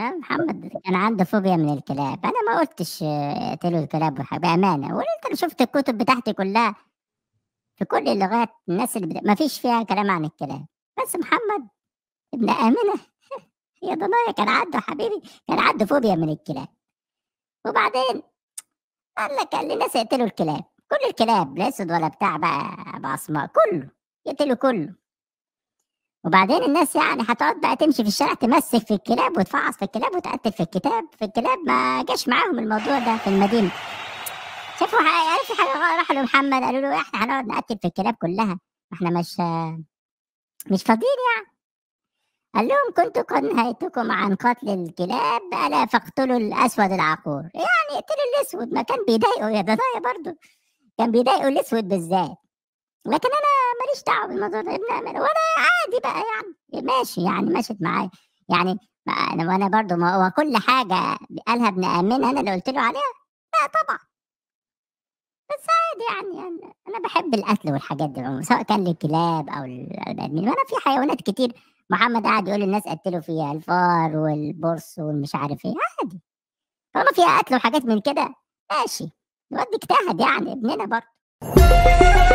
آه، محمد كان عنده فوبيا من الكلاب انا ما قلتش اقتلوا آه، الكلاب بامانه وانت شفت الكتب بتاعتي كلها في كل اللغات الناس اللي بت... ما فيش فيها كلام عن الكلاب بس محمد ابن امنه يا ضنايا كان عنده حبيبي كان عنده فوبيا من الكلاب وبعدين قال لك قال للناس يقتلوا الكلاب كل الكلاب لا اسود ولا بتاع بقى باسماء كله يقتلوا كله وبعدين الناس يعني هتقعد بقى تمشي في الشارع تمسك في الكلاب وتفعص في الكلاب وتقتل في الكتاب في الكلاب ما جاش معاهم الموضوع ده في المدينه شافوا قالوا في حاجه راحوا لمحمد قالوا له احنا هنقعد نقتل في الكلاب كلها احنا مش مش فاضيين يعني قال لهم كنت قد نهيتكم عن قتل الكلاب الا فاقتلوا الاسود العقور يعني اقتلوا الاسود ما كان بيضايقه يا ضايع برضه كان بيضايقه الاسود بالذات لكن انا ماليش دعوه بالموضوع ده وانا عادي بقى يعني ماشي يعني مشت معايا يعني انا وانا برضو ما هو كل حاجه قالها ابن امين انا اللي قلت له عليها لا طبعا بس عادي يعني, يعني انا بحب القتل والحاجات دي سواء كان للكلاب او البني ادمين في حيوانات كتير محمد قاعد يقول للناس قتلوا فيها الفار والبرص والمش عارف ايه عادي طالما فيها قتل وحاجات من كده ماشي الواد اجتهد يعني ابننا برضه